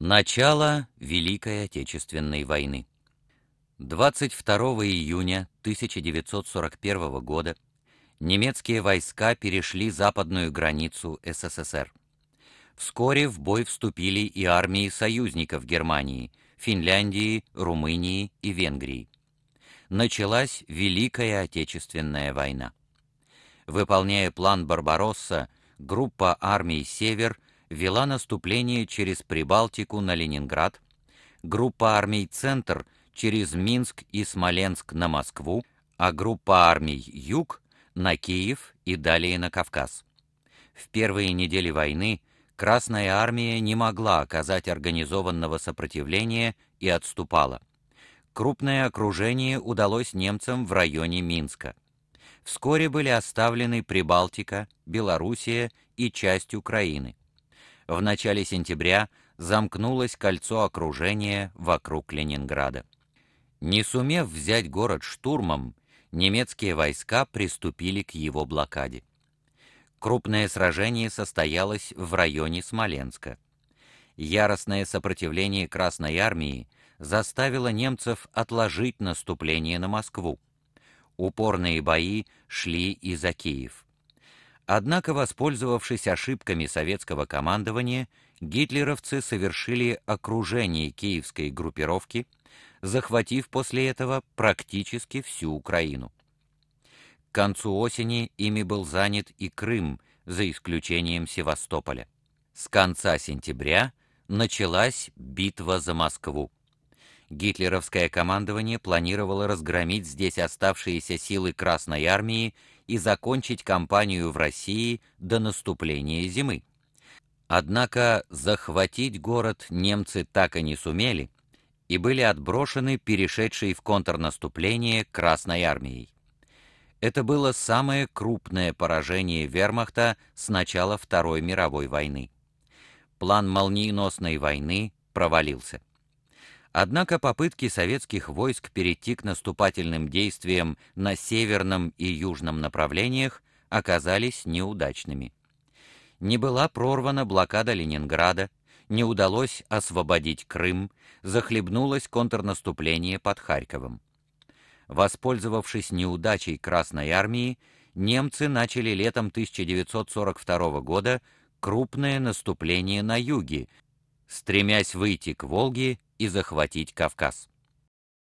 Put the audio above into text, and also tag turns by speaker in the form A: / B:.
A: Начало Великой Отечественной войны. 22 июня 1941 года немецкие войска перешли западную границу СССР. Вскоре в бой вступили и армии союзников Германии, Финляндии, Румынии и Венгрии. Началась Великая Отечественная война. Выполняя план Барбаросса, группа армий «Север» вела наступление через Прибалтику на Ленинград, группа армий «Центр» через Минск и Смоленск на Москву, а группа армий «Юг» на Киев и далее на Кавказ. В первые недели войны Красная армия не могла оказать организованного сопротивления и отступала. Крупное окружение удалось немцам в районе Минска. Вскоре были оставлены Прибалтика, Белоруссия и часть Украины в начале сентября замкнулось кольцо окружения вокруг Ленинграда. Не сумев взять город штурмом, немецкие войска приступили к его блокаде. Крупное сражение состоялось в районе Смоленска. Яростное сопротивление Красной армии заставило немцев отложить наступление на Москву. Упорные бои шли и за Киев. Однако, воспользовавшись ошибками советского командования, гитлеровцы совершили окружение киевской группировки, захватив после этого практически всю Украину. К концу осени ими был занят и Крым, за исключением Севастополя. С конца сентября началась битва за Москву. Гитлеровское командование планировало разгромить здесь оставшиеся силы Красной армии и закончить кампанию в России до наступления зимы. Однако захватить город немцы так и не сумели и были отброшены перешедшей в контрнаступление Красной армией. Это было самое крупное поражение Вермахта с начала Второй мировой войны. План молниеносной войны провалился. Однако попытки советских войск перейти к наступательным действиям на северном и южном направлениях оказались неудачными. Не была прорвана блокада Ленинграда, не удалось освободить Крым, захлебнулось контрнаступление под Харьковом. Воспользовавшись неудачей Красной армии, немцы начали летом 1942 года крупное наступление на юге, стремясь выйти к Волге и захватить Кавказ.